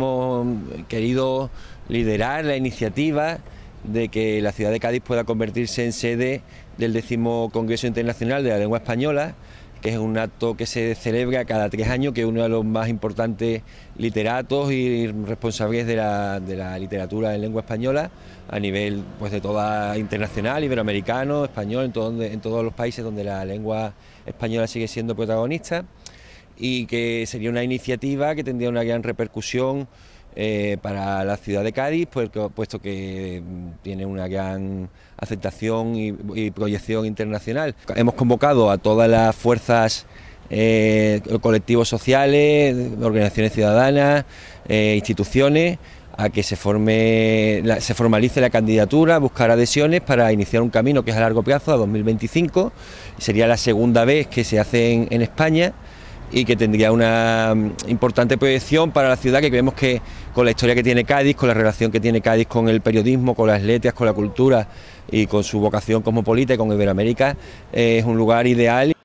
Hemos querido liderar la iniciativa de que la ciudad de Cádiz pueda convertirse en sede del décimo Congreso Internacional de la Lengua Española, que es un acto que se celebra cada tres años, que es uno de los más importantes literatos y responsables de la, literatura en lengua española a nivel pues, de toda internacional, iberoamericano, español, en todos los países donde la lengua española sigue siendo protagonista y que sería una iniciativa que tendría una gran repercusión eh, para la ciudad de Cádiz, pues, puesto que mm, tiene una gran aceptación y, proyección internacional. Hemos convocado a todas las fuerzas eh, colectivos sociales, organizaciones ciudadanas, eh, instituciones, a que se forme, se formalice la candidatura, ...a buscar adhesiones para iniciar un camino que es a largo plazo, a 2025. Sería la segunda vez que se hace en España y que tendría una mm, importante proyección para la ciudad que creemos que con la historia que tiene Cádiz, con la relación que tiene Cádiz con el periodismo, con las letras, con la cultura y con su vocación cosmopolita y con Iberoamérica, eh, es un lugar ideal.